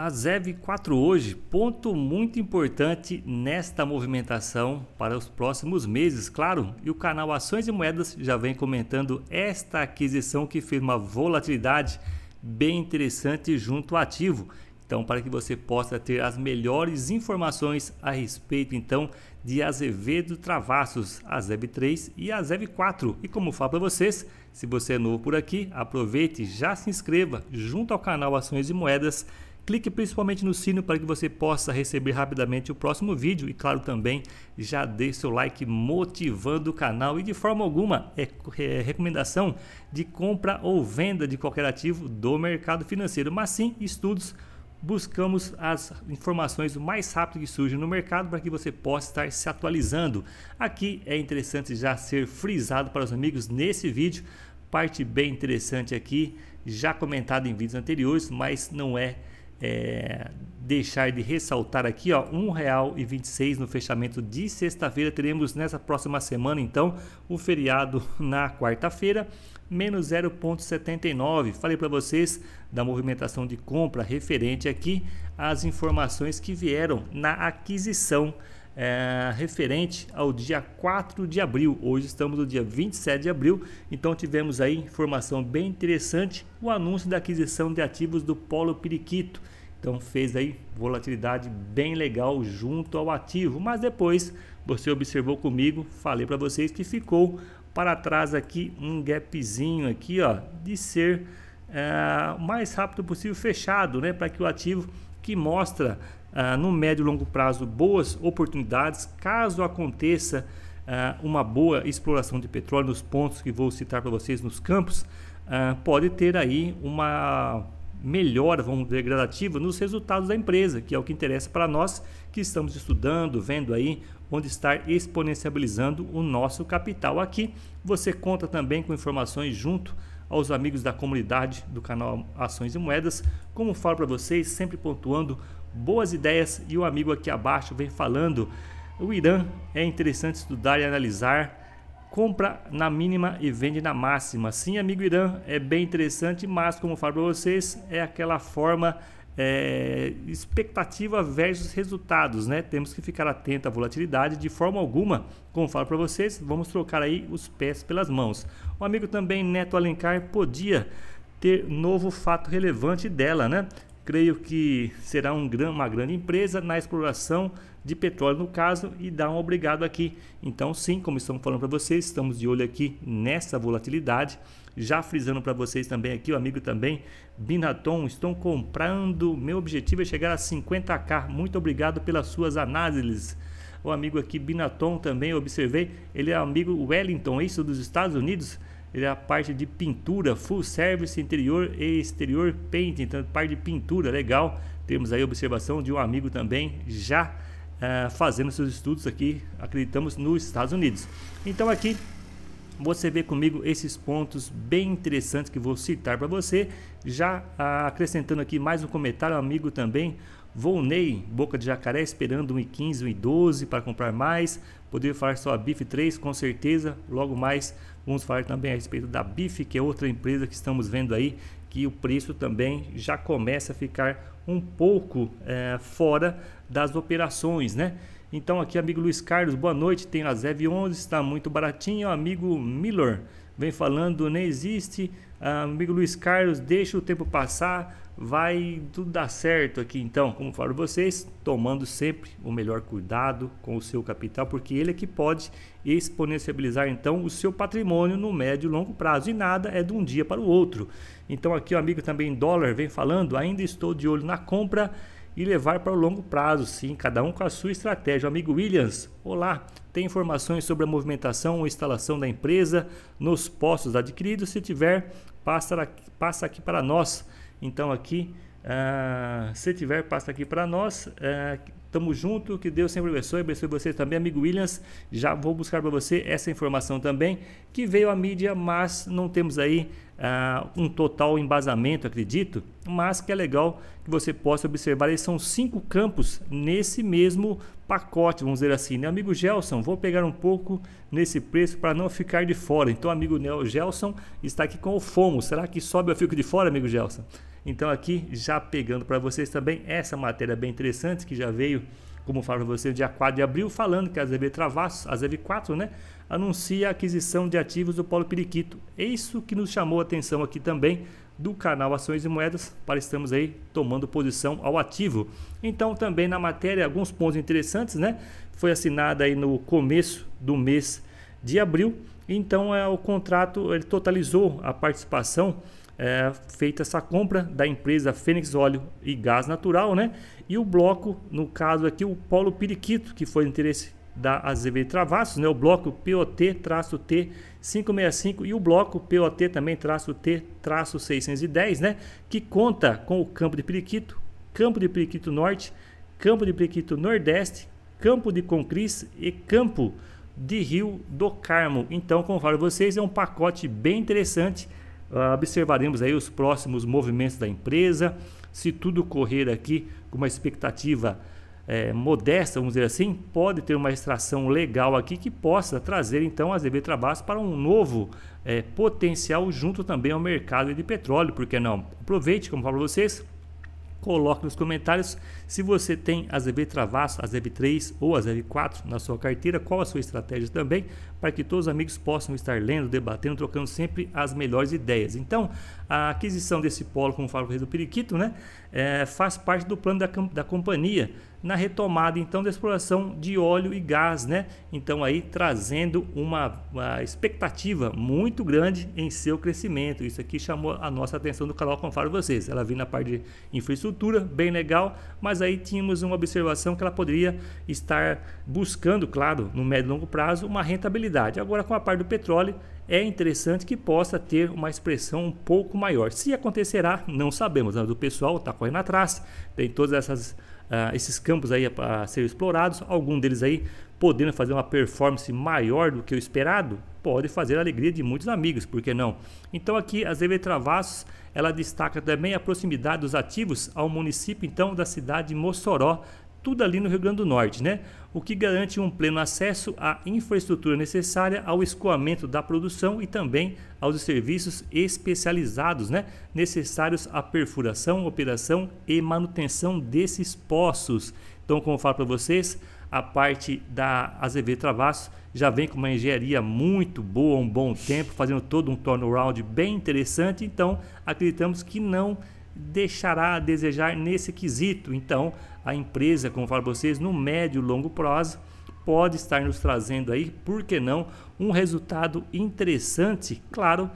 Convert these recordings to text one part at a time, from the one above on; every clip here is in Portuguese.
A ZEV 4 hoje, ponto muito importante nesta movimentação para os próximos meses, claro. E o canal Ações e Moedas já vem comentando esta aquisição que fez uma volatilidade bem interessante junto ao ativo. Então, para que você possa ter as melhores informações a respeito, então, de Azevedo Travassos, a ZEV 3 e a ZEV 4. E como falo para vocês, se você é novo por aqui, aproveite e já se inscreva junto ao canal Ações e Moedas Clique principalmente no sino para que você possa receber rapidamente o próximo vídeo e, claro, também já dê seu like motivando o canal. E de forma alguma é, é, recomendação de compra ou venda de qualquer ativo do mercado financeiro, mas sim estudos buscamos as informações o mais rápido que surgem no mercado para que você possa estar se atualizando. Aqui é interessante já ser frisado para os amigos nesse vídeo, parte bem interessante aqui, já comentado em vídeos anteriores, mas não é é, deixar de ressaltar aqui, ó, R$ 1,26 no fechamento de sexta-feira. Teremos nessa próxima semana, então, o feriado na quarta-feira, menos 0,79. Falei para vocês da movimentação de compra referente aqui às informações que vieram na aquisição. É, referente ao dia 4 de abril. Hoje estamos no dia 27 de abril, então tivemos aí informação bem interessante: o anúncio da aquisição de ativos do Polo Periquito então fez aí volatilidade bem legal junto ao ativo, mas depois você observou comigo, falei para vocês que ficou para trás aqui um gapzinho aqui, ó, de ser é, o mais rápido possível fechado, né, para que o ativo que mostra é, no médio e longo prazo boas oportunidades, caso aconteça é, uma boa exploração de petróleo nos pontos que vou citar para vocês nos campos, pode ter aí uma melhora, vamos dizer, gradativa nos resultados da empresa, que é o que interessa para nós que estamos estudando, vendo aí onde está exponenciabilizando o nosso capital. Aqui você conta também com informações junto aos amigos da comunidade do canal Ações e Moedas. Como falo para vocês, sempre pontuando boas ideias e o amigo aqui abaixo vem falando. O Irã é interessante estudar e analisar compra na mínima e vende na máxima. Sim, amigo Irã, é bem interessante, mas como eu falo para vocês, é aquela forma é, expectativa versus resultados, né? Temos que ficar atento à volatilidade de forma alguma. Como eu falo para vocês, vamos trocar aí os pés pelas mãos. O amigo também Neto Alencar podia ter novo fato relevante dela, né? creio que será um, uma grande empresa na exploração de petróleo, no caso, e dá um obrigado aqui. Então, sim, como estamos falando para vocês, estamos de olho aqui nessa volatilidade. Já frisando para vocês também aqui, o amigo também, Binaton, estão comprando. Meu objetivo é chegar a 50k. Muito obrigado pelas suas análises o amigo aqui Binaton também, observei, ele é amigo Wellington, é isso dos Estados Unidos ele é a parte de pintura, full service interior e exterior painting, então parte de pintura, legal. Temos aí a observação de um amigo também já uh, fazendo seus estudos aqui, acreditamos, nos Estados Unidos. Então aqui você vê comigo esses pontos bem interessantes que vou citar para você. Já uh, acrescentando aqui mais um comentário, um amigo também, Volney, boca de jacaré, esperando 1,15, 1,12 para comprar mais. Poderia falar só a BIF 3, com certeza. Logo mais, vamos falar também a respeito da BIF, que é outra empresa que estamos vendo aí, que o preço também já começa a ficar um pouco é, fora das operações, né? Então aqui, amigo Luiz Carlos, boa noite. Tem a ZEV 11, está muito baratinho. Amigo Miller, vem falando, não existe ah, amigo Luiz Carlos, deixa o tempo passar, vai tudo dar certo aqui então, como falo vocês, tomando sempre o melhor cuidado com o seu capital, porque ele é que pode exponencializar então o seu patrimônio no médio e longo prazo, e nada é de um dia para o outro. Então aqui o amigo também dólar vem falando, ainda estou de olho na compra e levar para o longo prazo, sim, cada um com a sua estratégia. O amigo Williams, olá, tem informações sobre a movimentação ou instalação da empresa nos postos adquiridos? Se tiver, passa aqui, passa aqui para nós. Então aqui ah, se tiver, passa aqui para nós. estamos ah, tamo junto, que Deus sempre abençoe, abençoe você também, amigo Williams. Já vou buscar para você essa informação também, que veio à mídia, mas não temos aí ah, um total embasamento, acredito. Mas que é legal que você possa observar. Eles são cinco campos nesse mesmo pacote, vamos dizer assim, né? Amigo Gelson, vou pegar um pouco nesse preço para não ficar de fora. Então, amigo Gelson está aqui com o FOMO. Será que sobe ou fico de fora, amigo Gelson? Então aqui já pegando para vocês também essa matéria bem interessante que já veio, como falo para vocês, dia 4 de abril, falando que a ZV Travassos, a ZV4, né, anuncia a aquisição de ativos do Polo Periquito. É isso que nos chamou a atenção aqui também do canal Ações e Moedas para estamos aí tomando posição ao ativo. Então também na matéria alguns pontos interessantes, né? Foi assinada aí no começo do mês de abril. Então é o contrato ele totalizou a participação é, feita essa compra da empresa Fênix Óleo e Gás Natural, né? E o bloco, no caso aqui, o Polo Periquito, que foi interesse da AZV Travassos, né? O bloco POT-T565 e o bloco POT também traço T-610, né? Que conta com o Campo de Periquito, Campo de Periquito Norte, Campo de Periquito Nordeste, Campo de Concris e Campo de Rio do Carmo. Então, como falo a vocês, é um pacote bem interessante ah, observaremos aí os próximos movimentos da empresa. Se tudo correr aqui com uma expectativa é, modesta, vamos dizer assim, pode ter uma extração legal aqui que possa trazer então a ZB Trabas para um novo é, potencial junto também ao mercado de petróleo, porque não? Aproveite, como falo para vocês, Coloque nos comentários se você tem a ZB Travasso, a ZB 3 ou a ZB 4 na sua carteira, qual a sua estratégia também, para que todos os amigos possam estar lendo, debatendo, trocando sempre as melhores ideias. Então, a aquisição desse polo, como fala o Rei do Periquito, né, é, faz parte do plano da, da companhia na retomada então da exploração de óleo e gás, né? Então aí trazendo uma, uma expectativa muito grande em seu crescimento. Isso aqui chamou a nossa atenção do canal Confaro vocês. Ela vem na parte de infraestrutura, bem legal, mas aí tínhamos uma observação que ela poderia estar buscando, claro, no médio e longo prazo, uma rentabilidade. Agora com a parte do petróleo, é interessante que possa ter uma expressão um pouco maior. Se acontecerá, não sabemos. O pessoal está correndo atrás, tem todos essas, uh, esses campos aí a, ser explorados, algum deles aí podendo fazer uma performance maior do que o esperado, pode fazer a alegria de muitos amigos, por que não? Então aqui a ZV Travassos, ela destaca também a proximidade dos ativos ao município então da cidade de Mossoró, tudo ali no Rio Grande do Norte, né? O que garante um pleno acesso à infraestrutura necessária ao escoamento da produção e também aos serviços especializados, né? Necessários à perfuração, operação e manutenção desses poços. Então, como eu falo para vocês, a parte da AZV Travassos já vem com uma engenharia muito boa, um bom tempo, fazendo todo um turnaround bem interessante. Então, acreditamos que não deixará a desejar nesse quesito. Então, a empresa, como falo para vocês, no médio e longo prazo, pode estar nos trazendo aí, por que não, um resultado interessante. Claro,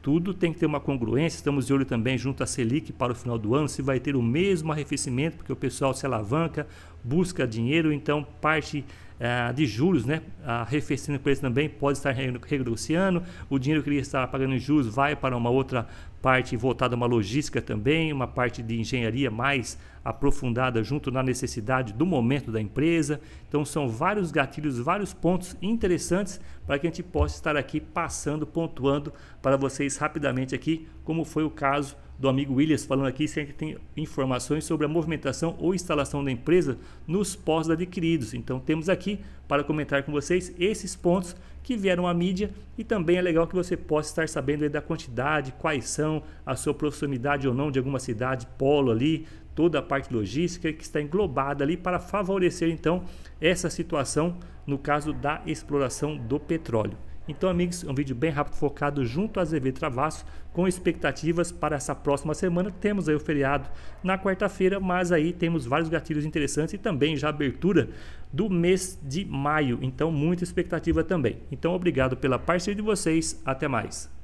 tudo tem que ter uma congruência. Estamos de olho também junto à Selic para o final do ano, se vai ter o mesmo arrefecimento, porque o pessoal se alavanca, busca dinheiro, então parte é, de juros, né, arrefecendo o preço também, pode estar renegociando, o dinheiro que ele está pagando em juros vai para uma outra parte voltada a uma logística também, uma parte de engenharia mais aprofundada junto na necessidade do momento da empresa. Então são vários gatilhos, vários pontos interessantes para que a gente possa estar aqui passando, pontuando para vocês rapidamente aqui como foi o caso do amigo Williams falando aqui se a gente tem informações sobre a movimentação ou instalação da empresa nos pós adquiridos. Então temos aqui para comentar com vocês esses pontos que vieram à mídia e também é legal que você possa estar sabendo da quantidade, quais são, a sua proximidade ou não de alguma cidade, polo ali, toda a parte logística que está englobada ali para favorecer então essa situação no caso da exploração do petróleo. Então, amigos, um vídeo bem rápido focado junto a ZV travasso com expectativas para essa próxima semana. Temos aí o feriado na quarta-feira, mas aí temos vários gatilhos interessantes e também já abertura do mês de maio. Então, muita expectativa também. Então, obrigado pela parceria de vocês. Até mais.